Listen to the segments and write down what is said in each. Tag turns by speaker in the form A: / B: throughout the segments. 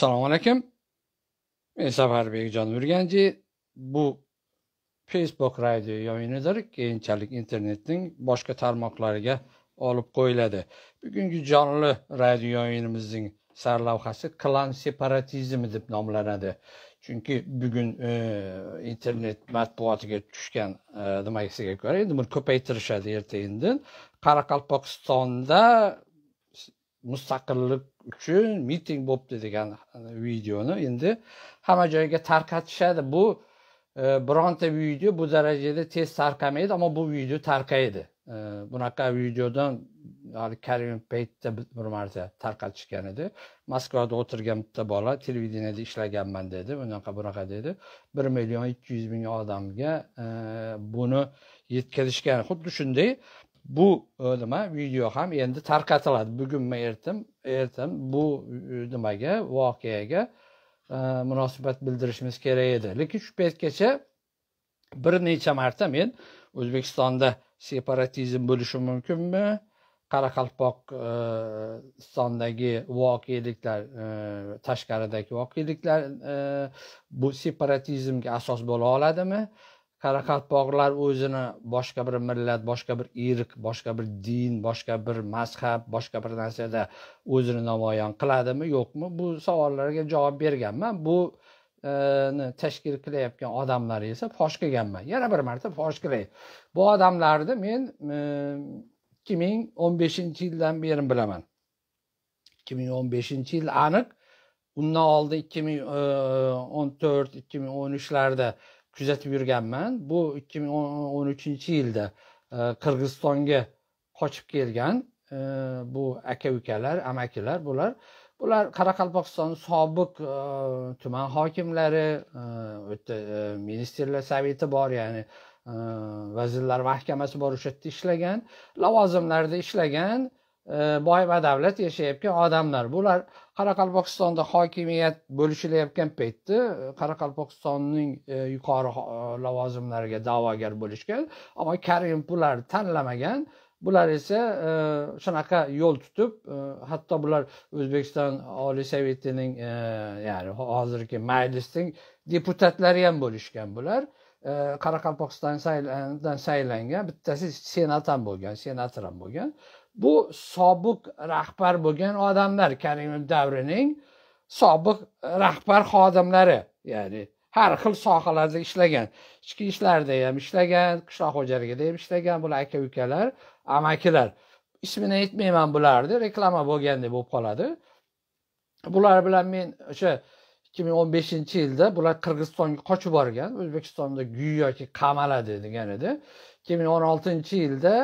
A: assalomu alaykum men safarbek jonurganji bu facebook radio yoyinidir keyinchalik internetning boshqa tarmoqlariga olib qo'yiladi bugungi jonli radio yoyinimizning sarlavhasi klan separatizmi deb nomlanadi chunki bugun e, internet matbuotiga tushgan e, nimasiga ko'ra endi buni ko'paytirishadi erta indin qoraqalpog'istonda mustaqillik uchun miting bo'libdi degan uh, videoni endi hamma joyga tarqatishadi bu e, bironta video bu darajada tez tarqamaydi ammo bu video tarqaydi e, bunaqa videodan karimov paytda bir marta tarqatishgan edi moskvada o'tirgan bitta bola televideniyada ishlaganman dedi unaqa bunaqa dedi bir million ikki yuz ming odamga e, buni yetkazishgan xuddi shunday bu e, nima video ham endi tarqatiladi bugunmi ertam ertam bu e, nimaga voqeaga e, munosabat bildirishimiz kerak edi lekin shu paytgacha bir necha marta men o'zbekistonda separatizm bo'lishi mumkinmi qoraqalpog'istondagi voqeliklar tashqaridagi voqeliklar bu separatizmga asos bo'la oladimi qoraqalpoqlar o'zini boshqa bir millat boshqa bir irq boshqa bir din boshqa bir mazhab boshqa bir narsada o'zini namoyon qiladimi yo'qmi bu savollarga javob berganman bu e, tashkil qilayotgan odamlar esa fosh qilganman yana bir marta fosh qilay bu odamlarni men e, ikki ming o'n beshinchi yildan beri bilaman ikki ming o'n beshinchi yil aniq undan oldin ikki ming e, o'n to'rt ikki ming o'n uchlarda kuzatib yurganman bu ikki ming o'n uchinchi yilda e, qirg'izistonga qochib kelgan e, bu aka ukalar amakilar bular bular qoraqalpog'istonni sobiq e, tuman hokimlari yerda ministerlar совeti bor ya'ni vazirlar mahkamasi bor o'sha yerda ishlagan lavozimlarda ishlagan boy va davlat yashayotgan odamlar bular qoraqalpog'istonda hokimiyat bo'lishilayotgan paytda e, qoraqalpog'istonning e, yuqori e, lavozimlariga da'vogar bo'lishgan ammo karimov bularni tanlamagan bular esa shunaqa yo'l tutib hatto bular o'zbekiston oliy sovetining ya'ni hozirgi majlisning deputatlari ham bo'lishgan bular qoraqalpog'istondan saylangan bittasi senat ham bo'lgan senator ham bo'lgan bu sobiq rahbar bo'lgan odamlar karimov davrining sobiq rahbar xodimlari ya'ni har xil sohalarda ishlagan ichki ishlarda ham ishlagan qishloq xo'jaligida ham ishlagan bular aka ukalar amakilar ismini aytmayman bularni reklama bo'lgandek bo'lib qoladi bular bilan men o'sha ikki ming o'n beshinchi yilda bular qirg'izistonga qochib borgan o'zbekistonda go'yoki qamaladi degan edi ikki ming o'n oltinchi yilda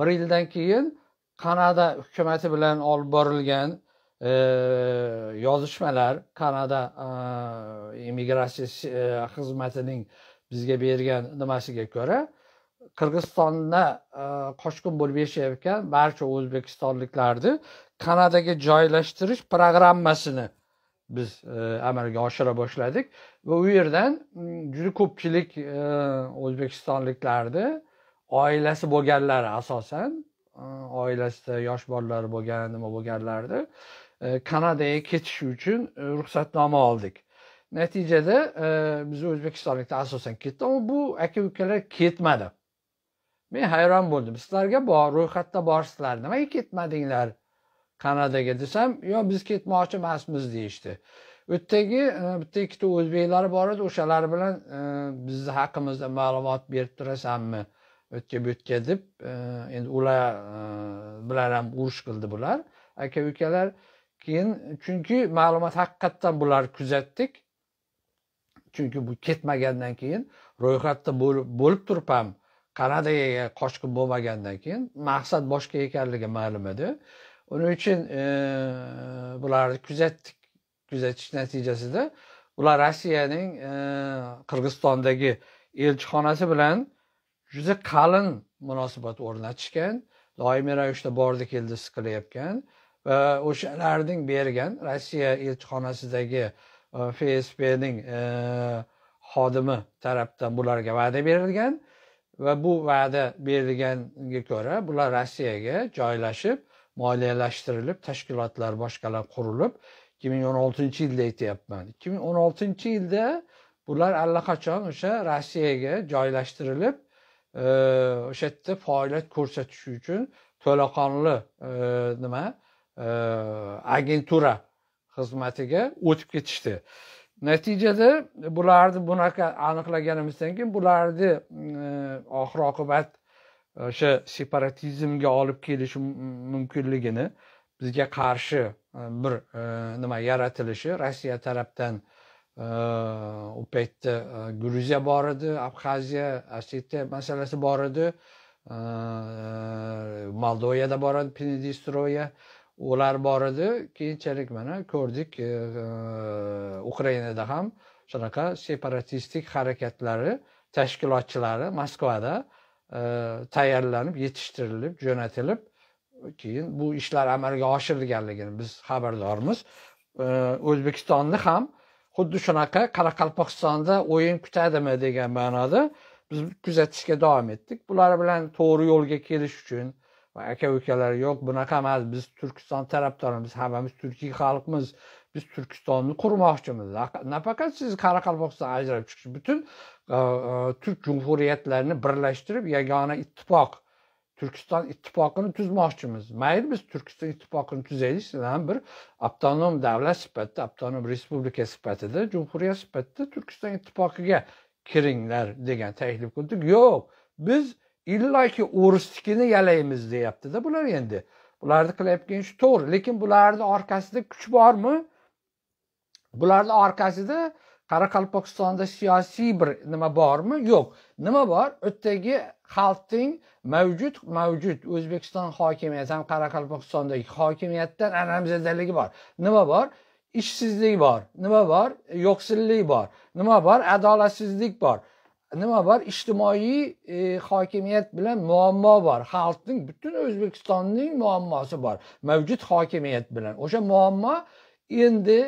A: bir yildan keyin kanada hukumati bilan olib borilgan e, yozishmalar kanada e, immigratsiya e, xizmatining bizga bergan nimasiga ko'ra qirg'izistonda e, qochqin bo'lib yashayotgan barcha o'zbekistonliklarni kanadaga joylashtirish programmasini biz e, amalga oshira boshladik va u yerdan juda ko'pchilik e, o'zbekistonliklarni oilasi bo'lganlari asosan oilasida yosh bolalar bo'lgan nima bo'lganlarni kanadaga ketish uchun e, ruxsatnoma oldik natijada e, biz o'zbekistonliklar asosan ketdi ammo bu aka ukalar ketmadi men hayron bo'ldim sizlarga bor ro'yxatda borsizlar nimaga ketmadinglar kanadaga desam yo biz ketmoqchi emasmiz deyishdi u yerdagi e, bitta ikkita o'zbeklar bor edi o'shalar bilan bizni haqimizda ma'lumot berib turasanmi o'tga bu deb e, endi ular e, bilan ham urush qildi bular aka ukalar keyin chunki ma'lumot haqiqatdan bularni kuzatdik chunki bu ketmagandan keyin ro'yxatda bo'lib turib ham kanadaga qochqin bo'lmagandan keyin maqsad boshqa ekanligi ma'lum edi uning uchun e, bularni kuzatdik kuzatish natijasida ular rossiyaning qirg'izistondagi elchixonasi bilan juda qalin munosabat o'rnatishgan doimiy ravishda bordi keldi qilayotgan va o'shalarning bergan rossiya elchixonasidagi e, fsbning e, xodimi tarafdan bularga va'da berilgan va bu va'da berilganga ko'ra bular rossiyaga joylashib moliyalashtirilib tashkilotlar boshqalar qurilib ikki ming o'n oltinchi yilda aytyapman ikki ming o'n oltinchi yilda bular allaqachon o'sha rossiyaga joylashtirilib o'sha yerda faoliyat ko'rsatish uchun to'laqonli e, nima e, agentura xizmatiga o'tib ketishdi natijada bularni bunaqa aniqlaganimizdan keyin bularni e, oxir oqibat o'sha separatizmga olib kelishi mumkinligini bizga qarshi bir nima yaratilishi rossiya tarafdan u paytda gruziya bor edi abxaziya ossetiya masalasi bor edi moldovada bor edi pnedistroya ular bor edi keyinchalik mana ko'rdik ukrainada ham shunaqa separatistik harakatlari tashkilotchilari moskvada tayyorlanib yetishtirilib jo'natilib keyin bu ishlar amalga oshirilganligini biz xabardormiz o'zbekistonni ham xuddi shunaqa qoraqalpog'istonda o'yin kutadimi degan ma'noda biz kuzatishga davom etdik bular bilan to'g'ri yo'lga kelish uchun aka ukalar yo'q bunaqa emas biz turkiston tarafdorimiz hammamiz turkiy xalqmiz biz turkistonni qurmoqchimiz nafaqat siz qoraqalpog'iston ajralib chiqish butun e, e, turk jumhuriyatlarini birlashtirib yagona ittifoq turkiston ittifoqini tuzmoqchimiz mayli biz turkiston ittifoqini tuzaylik sizlarni bir avtonom davlat sifatida avtonom respublika sifatida jumhuriyat sifatida turkiston ittifoqiga kiringlar degan taklif qildik yo'q biz illoki o'risnikini yalaymiz deyaptida bular endi bularni qilayotgan ishi to'g'ri lekin bularni orqasida kuch bormi bularni orqasida qoraqalpog'istonda siyosiy bir nima bormi yo'q nima bor u yerdagi xalqning mavjud mavjud o'zbekiston hokimiyati ham qoraqalpog'istondagi hokimiyatdan aramzadaligi bor nima bor ishsizlik bor nima bor yo'qsillik bor nima bor adolatsizlik bor nima bor ijtimoiy e, hokimiyat bilan muammo bor xalqning butun o'zbekistonning muammosi bor mavjud hokimiyat bilan o'sha muammo endi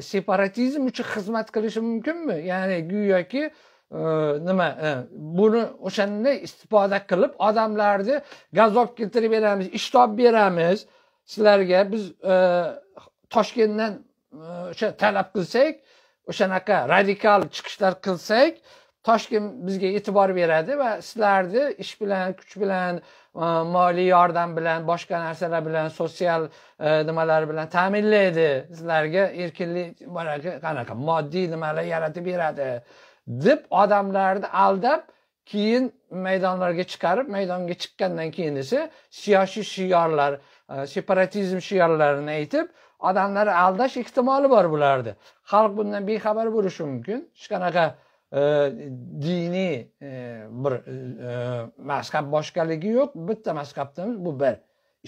A: separatizm uchun xizmat qilishi mumkinmi ya'ni go'yoki e, nima e, buni o'shanda istifoda qilib odamlarni gazob keltirib beramiz ish topib beramiz sizlarga biz e, toshkentdan o'sha talab qilsak o'shanaqa radikal chiqishlar qilsak toshkent bizga e'tibor beradi va sizlarni ish bilan kuch bilan moliy yordam bilan boshqa narsalar bilan sotsial e, nimalar bilan ta'minlaydi sizlarga erkinlik qanaqa moddiy nimalar yaratib beradi deb odamlarni aldab keyin maydonlarga chiqarib maydonga chiqqandan keyin esa siyosiy shiorlar e, separatizm shiorlarini aytib odamlarni aldash ehtimoli bor bularni xalq bundan bexabar bo'lishi mumkin hech qanaqa diniy e, bir e, mazhab boshqaligi yo'q bitta mazhabimiz bu bir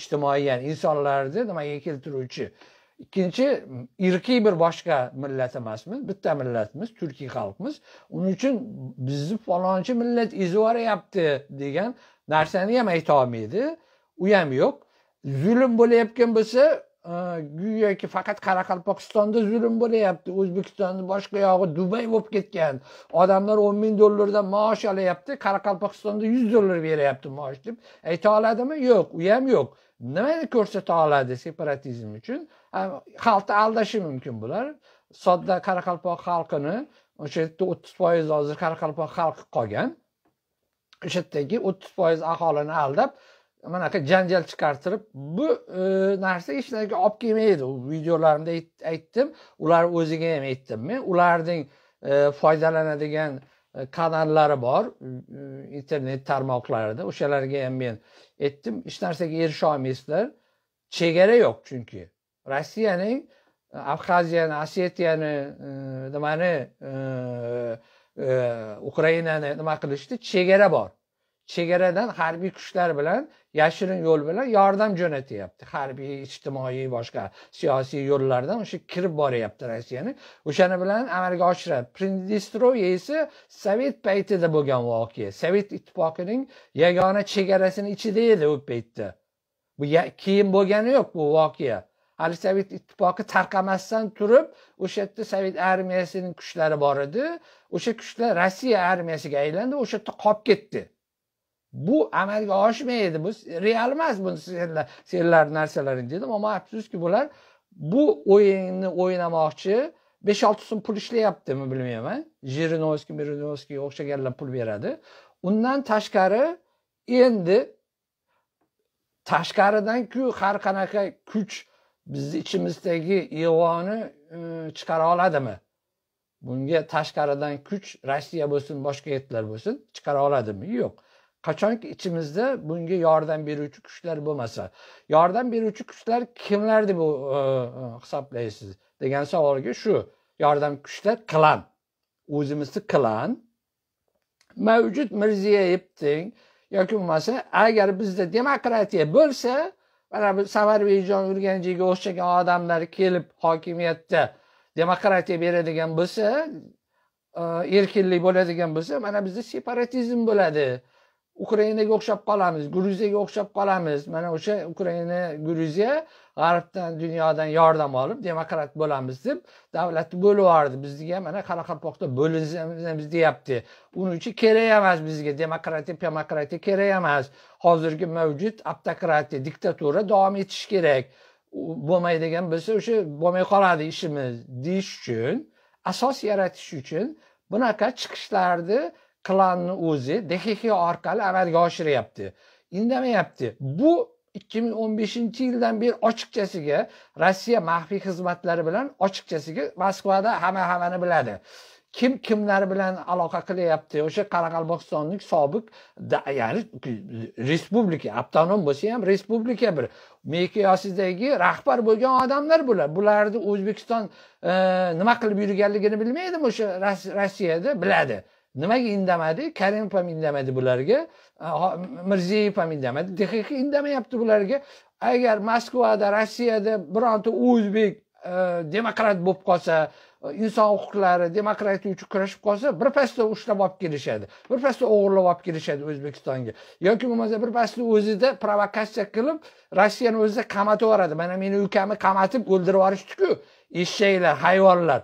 A: ijtimoiy ya'ni insonlarni nimaga keltiruvchi ikkinchi irqiy bir boshqa millat emasmiz bitta millatmiz turkiy xalqmiz uning uchun bizni falonchi millat ezib yuboryapti degan narsani ham ayta olmaydi u ham yo'q zulm bo'layotgan bo'lsa go'yoki faqat qoraqalpog'istonda zulm bo'lyapti o'zbekistonni boshqa yog'i dubay bo'lib ketgan odamlar o'n ming dollardan maosh olyapti qoraqalpog'istonda yuz dollar beryapti maosh deb ayta oladimi yo'q u ham yo'q nimani ko'rsata oladi separatizm uchun xalqni aldashi mumkin bular sodda qoraqalpoq xalqini o'sha yerda o'ttiz foiz hozir qoraqalpoq xalqi qolgan o'sha yerdagi o'ttiz foiz aholini aldab mana janjal chiqartirib bu e, narsa hech narsaga olib kelmaydi videolarimda aytdim ular o'ziga ham aytdim men ularning e, foydalanadigan e, kanallari bor internet tarmoqlarida o'shalarga ham men aytdim hech narsaga erisha olmaysizlar chegara yo'q chunki rossiyaning abxaziyani osetiyani nimani ukrainani nima qilishdi chegara bor chegaradan harbiy kuchlar bilan yashirin yo'l bilan yordam jo'natyapti harbiy ijtimoiy boshqa siyosiy yo'llardan o'sha kirib boryapti rossiyani o'shani bilan amalga oshiradi prindistroye esa sovet paytida bo'lgan voqea sovet ittifoqining yagona chegarasini ichida edi u paytda bu keyin bo'lgani yo'q bu voqea hali sovet ittifoqi tarqamasdan turib o'sha yerda sovet armiyasining kuchlari bor edi o'sha kuchlar rossiya armiyasiga aylandi o'sha yerda qolib ketdi bu amalga oshmaydi bu real emas buni senlar senlarni narsalaring dedim ammo afsuski bular bu o'yinni o'ynamoqchi besh olti so'm pul ishlayaptimi bilmayman jirinovskiy mirinovskiyga o'xshaganlar pul beradi undan tashqari endi tashqaridanku har qanaqa kuch bizni ichimizdagi ig'voni e, chiqara oladimi bunga tashqaridan kuch rossiya bo'lsin boshqa yurtlar bo'lsin chiqara oladimi yo'q qachonki ichimizda bunga yordam beruvchi kuchlar bo'lmasa yordam beruvchi kuchlar kimlar deb e, hisoblaysiz degan savolga shu yordam kuchlar klan o'zimizni klan mavjud mirziyevning yoki bo'lmasa agar bizda demokratiya bo'lsa mana bu samarbejon urganchiga o'xshagan odamlar kelib hokimiyatda demokratiya beradigan bo'lsa e, erkinlik bo'ladigan bo'lsa mana bizda separatizm bo'ladi ukrainaga o'xshab qolamiz gruziyaga o'xshab qolamiz mana o'sha ukraina gruziya g'arbdan dunyodan yordam olib demokrat bo'lamiz deb davlatni bo'lib yubordi bizga mana qoraqalpoqda bo'linamiz deyapti uning uchun kerak emas bizga demokratiya demokratiya kerak emas hozirgi mavjud avtokratiya diktatura davom etishi kerak bo'lmaydigan bo'lsa o'sha bo'lmay qoladi ishimiz deyish uchun asos yaratish uchun bunaqa chiqishlarni klanni o'zi dxx orqali amalga oshiryapti indamayapti bu ikki ming o'n beshinchi yildan beri ochiqchasiga rossiya maxfiy xizmatlari bilan ochiqchasiga moskvada hamma hammani biladi kim kimlar bilan aloqa qilyapti o'sha qoraqalpog'istonlik sobiq ya'ni respublika avtonom bo'lsa ham respublika bir mekiyosidagi rahbar bo'lgan odamlar bular bularni o'zbekiston e, nima qilib yurganligini bilmaydimi o'sha rossiyada biladi nimaga indamadi karimov ham indamadi bularga mirziyoyev ham indamadi dxx indamayapti bularga agar moskvada rossiyada bironta o'zbek e, demokrat bo'lib qolsa inson huquqlari demokratiya uchun kurashib qolsa birpasda ushlab olib kelishadi birpasda o'g'irlab olib kelishadi o'zbekistonga yoki bo'lmasa birpasda o'zida provokatsiya qilib rossiyani o'zida qamatib yuboradi mana meni ukamni qamatib o'ldirib yuborishdiku eshaklar hayvonlar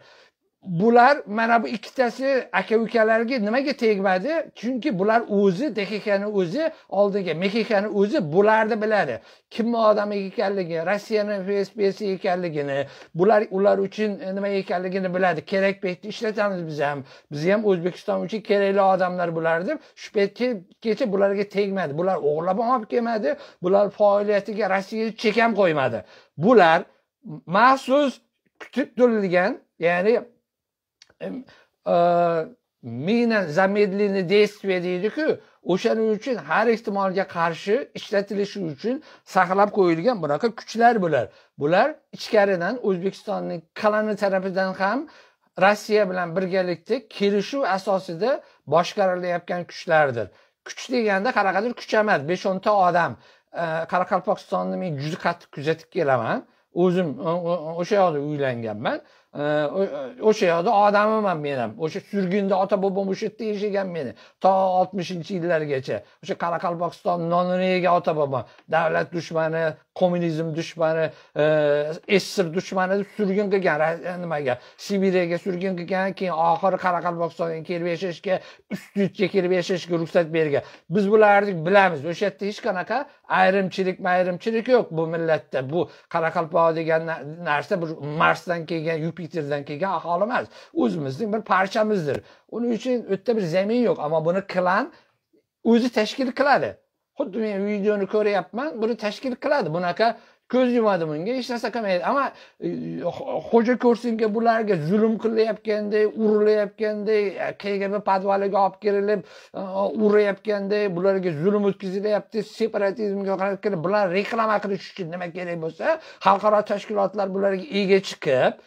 A: bular mana bu ikkitasi aka ukalarga nimaga tegmadi chunki bular o'zi dexikani o'zi oldiga mexikani o'zi bularni biladi kimni odam ekanligi rossiyani fsbsi ekanligini bular ular uchun nima ekanligini biladi kerak paytda ishlatamiz biz ham biz ham o'zbekiston uchun kerakli odamlar bular deb shu paytgacha bularga tegmadi bular o'g'irlab olib kelmadi bular faoliyatiga rossiya chek ham qo'ymadi bular maxsus kutib turilgan ya'ni E, mina zamedlini deydi deydiku o'shaning uchun har ehtimolga qarshi ishlatilishi uchun saqlab qo'yilgan bunaqa kuchlar bular bular ichkaridan o'zbekistonning kalani tarafidan ham rossiya bilan birgalikda kelishuv asosida boshqarilayotgan kuchlardir kuch deganda qanaqadir kuch emas besh o'nta odam e, qoraqalpog'istonni men juda qattiq kuzatib kelaman o'zim o'sha yoqda uylanganman o'sha yoqda odamiman men ham o'sha surgunda ota bobom o'sha yerda yashagan meni to oltmishinchi yillargacha o'sha qoraqalpog'iston nonini yegan ota bobom davlat dushmani kommunizm dushmani sssr dushmani deb surgun qilgan nimaga sibiriyaga surgun qilgan keyin oxiri qoraqalpog'istonga kelib yashashga ustyurtga kelib yashashga ruxsat bergan biz bularni bilamiz o'sha yerda hech qanaqa ayrimchilik mayrimchilik yo'q bu millatda bu qoraqalpoq degan narsa bir marsdan kelgan yupiterdan kelgan aholi emas o'zimizning bir parchamizdir uning uchun u yerda bir zamin yo'q ammo buni klan o'zi tashkil qiladi xuddi men videoni ko'ryapman buni tashkil qiladi bunaqa ko'z yumadi bunga hech narsa qilmaydi ammo e, xo'ja ko'rsinga bularga zulm qilayotganday urilayotganday kgb e, podvaliga olib kirilib e, urayotganday bularga zulm o'tkazilyapti separatizmga bular reklama qilish uchun nima kerak bo'lsa xalqaro tashkilotlar bularga ega chiqib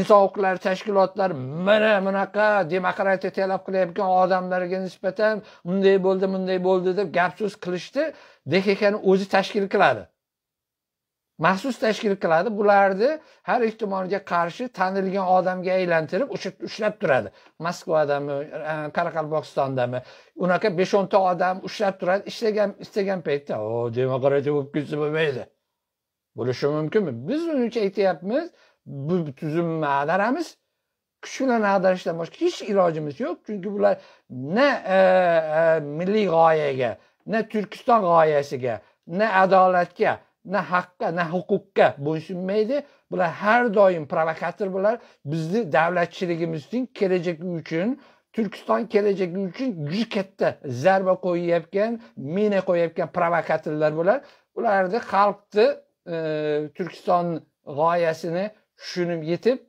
A: inson huquqlari tashkilotlari mana bunaqa demokratiya talab qilayotgan odamlarga nisbatan bunday bo'ldi bunday bo'ldi deb gap so'z qilishdi dkkni o'zi tashkil qiladi maxsus tashkil qiladi bularni har ehtimolga qarshi tanilgan odamga aylantirib o'sha ushlab turadi moskvadami e, qoraqalpog'istondami unaqa besh o'nta odam ushlab turadi ishlagan istagan paytda o demokratiya bo'lib ketsa bo'lmaydi bo'lishi mumkinmi biz uning uchun aytyapmiz bu tuzumni ag'daramiz kuch bilan ag'darishdan boshqa hech ilojimiz yo'q chunki bular na e, e, milliy g'oyaga na turkiston g'oyasiga na adolatga na haqqa na huquqqa bo'ysunmaydi bular har doim provokator bular bizni davlatchiligimizning kelajagi uchun turkiston kelajagi uchun juda katta zarba qo'yayotgan mina qo'yayotgan provokatorlar bular ularni xalqni e, turkiston g'oyasini tushunib yetib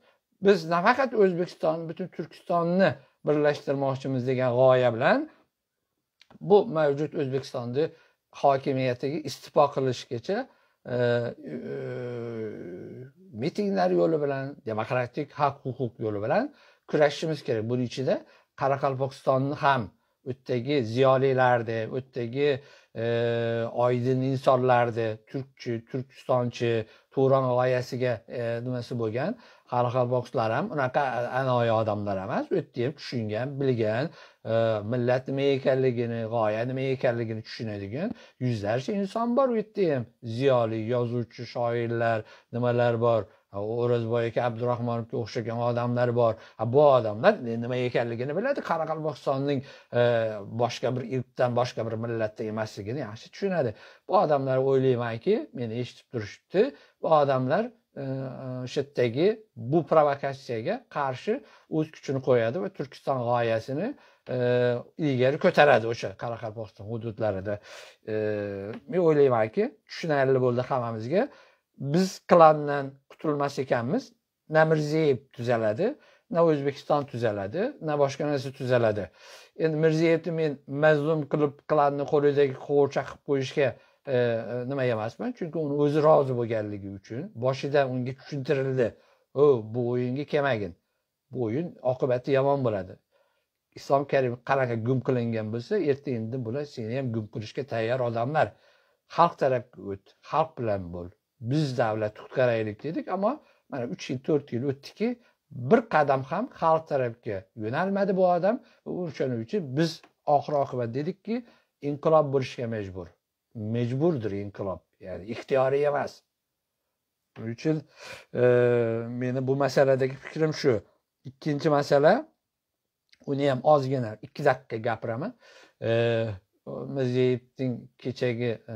A: biz nafaqat o'zbekiston butun turkistonni birlashtirmoqchimiz degan g'oya bilan bu mavjud o'zbekistonni hokimiyatiga istifo qilishgacha E, mitinglar yo'li bilan demokratik haq huquq yo'li bilan kurashishimiz kerak buni ichida qoraqalpog'istonni ham u yerdagi ziyolilarni u yerdagi e, oydin insonlarni turkchi turkistonchi turon g'oyasiga e, nimasi bo'lgan hali ham unaqa anoyi odamlar emas u yerda ham tushungan bilgan e, millat nima ekanligini g'oya nima ekanligini tushunadigan yuzlarcha inson bor u yerda ham ziyoli yozuvchi shoirlar nimalar bor o'rozboy aka abdurahmonovga o'xshagan odamlar bor bu odamlar nima ekanligini biladi qoraqalpog'istonning e, boshqa bir irqdan boshqa bir millatda emasligini yaxshi tushunadi bu odamlar o'ylaymanki meni eshitib turishibdi bu odamlar E, shu yerdagi bu provokatsiyaga qarshi o'z kuchini qo'yadi va turkiston g'oyasini e, ilgari ko'taradi o'sha qoraqalpog'iston hududlarida e, men o'ylaymanki tushunarli bo'ldi hammamizga biz klandan qutulmas ekanmiz na mirziyoyev tuzaladi na o'zbekiston tuzaladi na boshqa narsa tuzaladi endi mirziyevni men mazlum qilib klanni qo'lidagi qo'g'irchoq qilib qo'yishga E, e, nima emasman chunki uni o'zi rozi bo'lganligi uchun boshida unga tushuntirildi o bu o'yinga kelmagin bu o'yin oqibati yomon bo'ladi islom karimov qanaqa gum qilingan bo'lsa erta indin bular seni ham gum qilishga tayyor odamlar xalq tarafga o't xalq bilan bo'l biz davlat qutqaraylik dedik ammo mana uch yil to'rt yil o'tdiki bir qadam ham xalq tarafga yo'nalmadi bu odam o'shaning uchun biz oxir oqibat dedikki inqilob bo'lishga majbur mecburdur inqilob ya'ni ixtiyoriy emas shuning uchun e, meni bu masaladagi fikrim shu ikkinchi masala uni ham ozgina ikki daqiqa gapiraman e, mirziyevning kechagi e,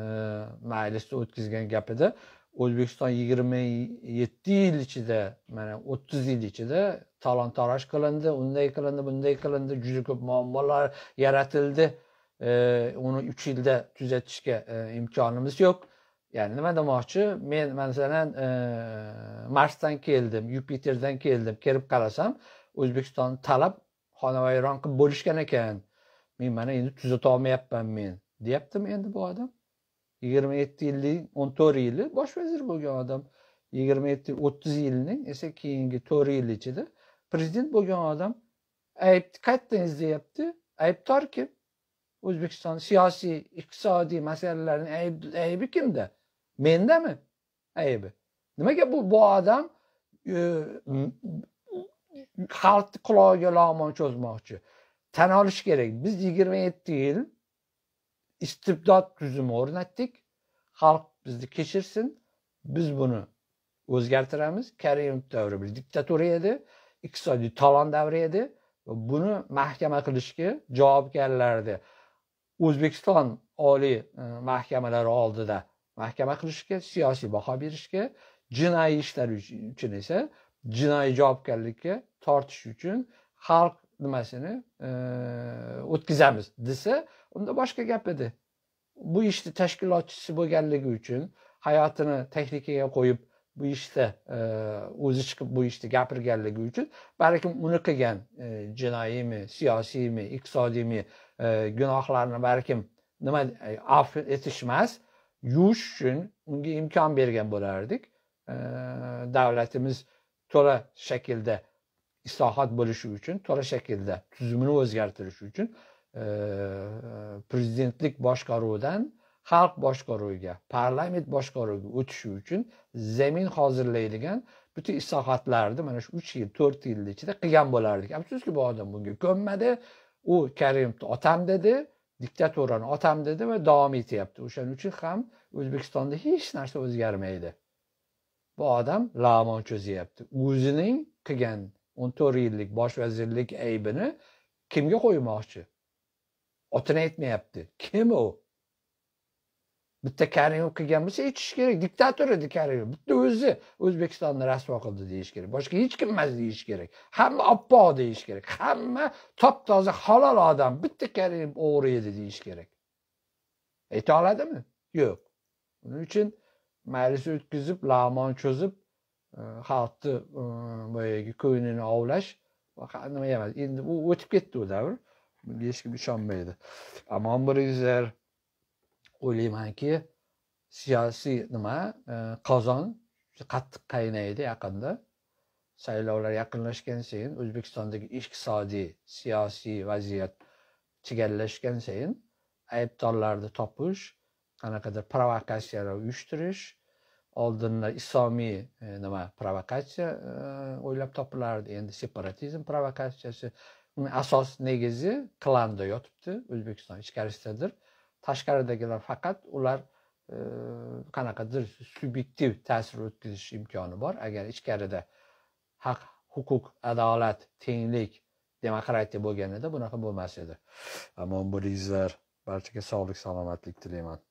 A: majlisda o'tkazgan gapida o'zbekiston yigirma yetti yil ichida mana o'ttiz yil ichida talon toroj qilindi unday qilindi bunday qilindi juda ko'p muammolar yaratildi e, onu 3 ildə düzəltmişə e, imkanımız Yani Yəni nə demoqçu? Mən məsələn e, Marsdan gəldim, Jupiterdən gəldim. Kərib qarasam, Özbekistan tələb xanavayran qıb bölüşkən ekan. Mən mənə indi düzəltə olmayapam mən. Deyibdim indi bu adam. 27 illi, 14 illi baş vəzir bu adam. 27 30 ilinin isə keyingi 4 il içində prezident bu adam ayıp kaytdınız deyibdi. Ayıptar kim? o'zbekiston siyosiy iqtisodiy masalalarini aybi, kimda mendami aybi nimaga bu bu odam e, xalqni qulog'iga lag'mon cho'zmoqchi tan olish kerak biz yigirma yetti yil istibdod tuzumi o'rnatdik xalq bizni kechirsin biz buni o'zgartiramiz karimov davri bir diktatura edi iqtisodiy talon davri edi buni mahkama qilishga javobgarlarni o'zbekiston oliy e, mahkamalari oldida mahkama qilishga siyosiy baho berishga jinoiy ishlar uchun esa jinoiy javobgarlikka tortish uchun xalq nimasini e, o'tkazamiz desa unda boshqa gap edi bu ishni tashkilotchisi bo'lganligi uchun hayotini tahlikaga qo'yib bu ishda e, o'zi chiqib bu ishni gapirganligi uchun balkim uni qilgan jinoiymi siyosiymi iqtisodiymi E, gunohlarni balkim nima e, af etishmas yuvish uchun unga imkon bergan bo'lardik e, davlatimiz to'la shaklda islohot bo'lishi uchun to'la shaklda tuzumini o'zgartirish uchun prezidentlik boshqaruvidan xalq boshqaruviga parlament boshqaruviga o'tishi uchun zamin hozirlaydigan butun islohotlarni mana shu uch yil to'rt yilni ichida qilgan bo'lardik afsuski bu odam bunga ko'nmadi u karimni otam dedi diktaturani otam dedi va davom etyapti o'shaning uchun ham o'zbekistonda hech narsa o'zgarmaydi bu odam lamon cho'zyapti o'zining qilgan o'n to'rt yillik bosh vazirlik aybini kimga qo'ymoqchi otini aytmayapti kim u bitta karimov qilgan bo'lsa aytish kerak diktator edi karimov bitta o'zi o'zbekistonni rasvo qildi deyish kerak boshqa hech kim emas deyish kerak hamma oppoq deyish kerak hamma top toza halol odam bitta karimov o'g'ri edi deyish kerak ayta oladimi yo'q buning uchun majlis o'tkazib lag'mon cho'zib e, xalqni e, boyagi ko'nglini ovlash nima emas endi u o'tib ketdi u davr bunga hech kim ishonmaydi amon bo'linglar o'ylaymanki siyosiy nima e, qozon qattiq qaynaydi yaqinda saylovlar yaqinlashgan sayin o'zbekistondagi iqtisodiy siyosiy vaziyat chigallashgan sayin aybdorlarni topish qanaqadir provokatsiyalar uyushtirish oldinda islomiy e, nima provokatsiya e, o'ylab topilardi endi separatizm provokatsiyasi uni asos negizi klanda yotibdi o'zbekiston ichkarisidadir tashqaridagilar faqat ular e, qanaqadir subyektiv ta'sir o'tkazish imkoni bor agar ichkarida haq huquq adolat tenglik demokratiya bo'lganida bunaqa bo'lmas edi omon bo'linglar barchaga sog'lik salomatlik tilayman